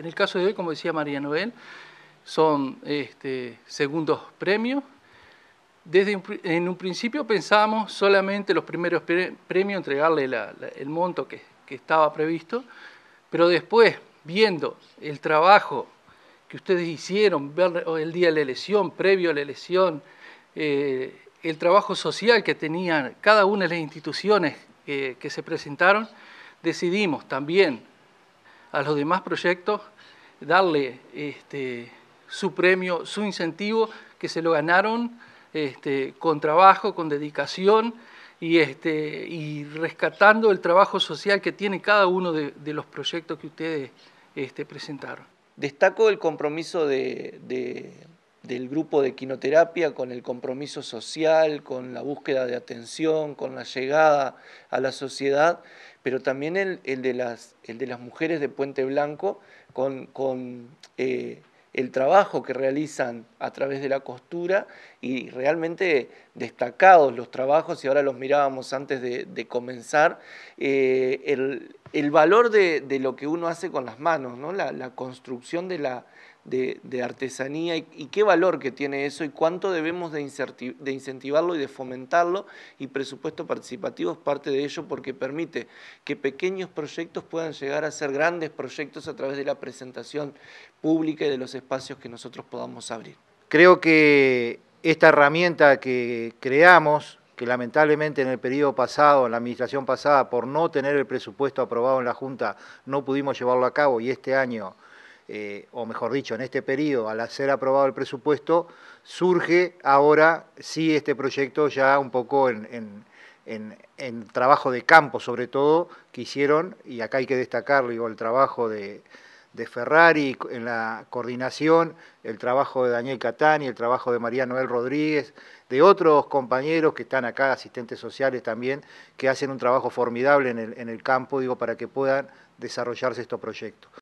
En el caso de hoy, como decía María Noel, son este, segundos premios. Desde en un principio pensábamos solamente los primeros premios, entregarle el monto que, estaba previsto, pero después, viendo el trabajo que ustedes hicieron, ver el día de la elección, previo a la elección, eh, el trabajo social que tenían cada una de las instituciones que se presentaron, decidimos también a los demás proyectos, darle este, su premio, su incentivo, que se lo ganaron este, con trabajo, con dedicación este, y, rescatando el trabajo social que tiene cada uno de, los proyectos que ustedes presentaron. Destaco el compromiso del grupo de quinoterapia con el compromiso social, con la búsqueda de atención, con la llegada a la sociedad pero también el, de, las, de, las, mujeres de Puente Blanco con, eh, el trabajo que realizan a través de la costura y realmente destacados los trabajos, y ahora los mirábamos antes de, comenzar, eh, el, valor de, lo que uno hace con las manos, ¿no? la construcción de la, de, artesanía y, qué valor que tiene eso y cuánto debemos de, de incentivarlo y de fomentarlo y presupuesto participativo es parte de ello porque permite que pequeños proyectos puedan llegar a ser grandes proyectos a través de la presentación pública y de los espacios que nosotros podamos abrir. Creo que esta herramienta que creamos que lamentablemente en el periodo pasado, en la administración pasada, por no tener el presupuesto aprobado en la Junta, no pudimos llevarlo a cabo y este año eh, o mejor dicho, en este periodo, al ser aprobado el presupuesto, surge ahora sí este proyecto ya un poco en, trabajo de campo, sobre todo, que hicieron, y acá hay que destacarlo digo, el trabajo de, Ferrari en la coordinación, el trabajo de Daniel Catani, el trabajo de María Noel Rodríguez, de otros compañeros que están acá, asistentes sociales también, que hacen un trabajo formidable en en el campo, digo, para que puedan desarrollarse estos proyectos.